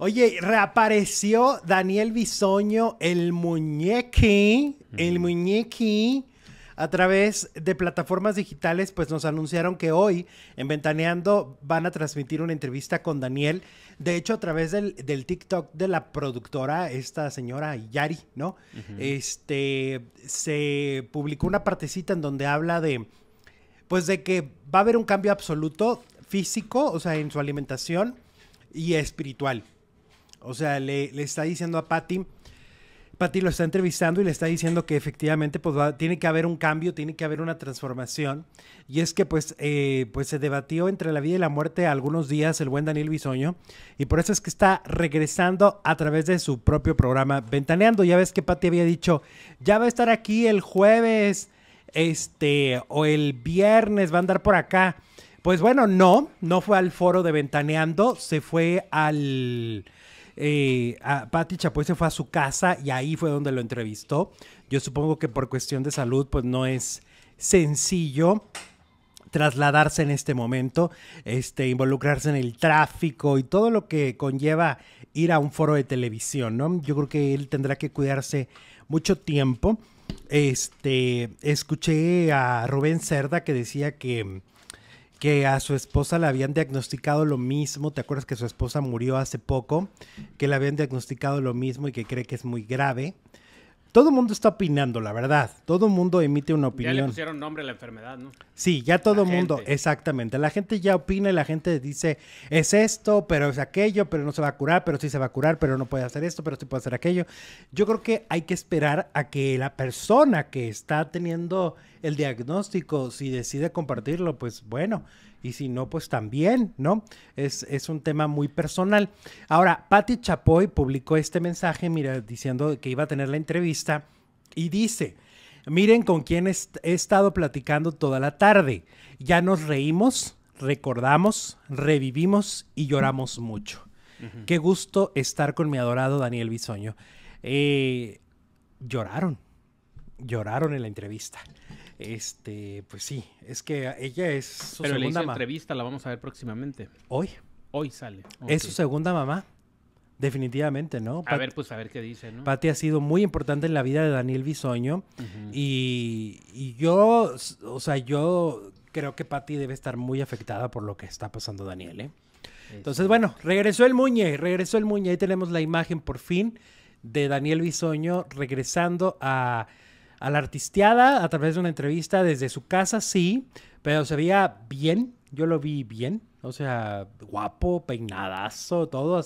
Oye, reapareció Daniel Bisoño, el muñeque el muñeque A través de plataformas digitales, pues nos anunciaron que hoy en Ventaneando van a transmitir una entrevista con Daniel. De hecho, a través del, TikTok de la productora, esta señora Yari, ¿no? Este se publicó una partecita en donde habla de. Pues de que va a haber un cambio absoluto físico, o sea, en su alimentación y espiritual. O sea, le, está diciendo a Patty, Patty lo está entrevistando y le está diciendo que efectivamente pues, tiene que haber un cambio, tiene que haber una transformación. Y es que pues, eh, pues se debatió entre la vida y la muerte algunos días el buen Daniel Bisoño y por eso es que está regresando a través de su propio programa Ventaneando. Ya ves que Patty había dicho, ya va a estar aquí el jueves este o el viernes, va a andar por acá. Pues bueno, no, no fue al foro de Ventaneando, se fue al eh, Patti Chapoy se fue a su casa y ahí fue donde lo entrevistó. Yo supongo que por cuestión de salud, pues no es sencillo trasladarse en este momento, este, involucrarse en el tráfico y todo lo que conlleva ir a un foro de televisión, ¿no? Yo creo que él tendrá que cuidarse mucho tiempo. Este, escuché a Rubén Cerda que decía que que a su esposa le habían diagnosticado lo mismo. ¿Te acuerdas que su esposa murió hace poco? Que le habían diagnosticado lo mismo y que cree que es muy grave. Todo el mundo está opinando, la verdad. Todo el mundo emite una opinión. Ya le pusieron nombre a la enfermedad, ¿no? Sí, ya todo el mundo, exactamente. La gente ya opina la gente dice, es esto, pero es aquello, pero no se va a curar, pero sí se va a curar, pero no puede hacer esto, pero sí puede hacer aquello. Yo creo que hay que esperar a que la persona que está teniendo el diagnóstico, si decide compartirlo, pues bueno, y si no, pues también, ¿no? Es, un tema muy personal. Ahora, Patti Chapoy publicó este mensaje, mira, diciendo que iba a tener la entrevista y dice, miren con quién he estado platicando toda la tarde. Ya nos reímos, recordamos, revivimos y lloramos mucho. Qué gusto estar con mi adorado Daniel Bisoño. Eh, lloraron, lloraron en la entrevista. Este, pues sí, es que ella es su Pero segunda mamá. entrevista, la vamos a ver próximamente. ¿Hoy? Hoy sale. Es su segunda mamá. Definitivamente, ¿no? a ver, pues a ver qué dice, ¿no? Patti ha sido muy importante en la vida de Daniel Bisoño. y, y, yo, o sea, yo creo que Patti debe estar muy afectada por lo que está pasando Daniel, ¿eh? Entonces, este. bueno, regresó el Muñe, regresó el Muñe. Ahí tenemos la imagen por fin de Daniel Bisoño regresando a a la artisteada a través de una entrevista desde su casa, sí, pero se veía bien, yo lo vi bien, o sea, guapo, peinadazo, todo,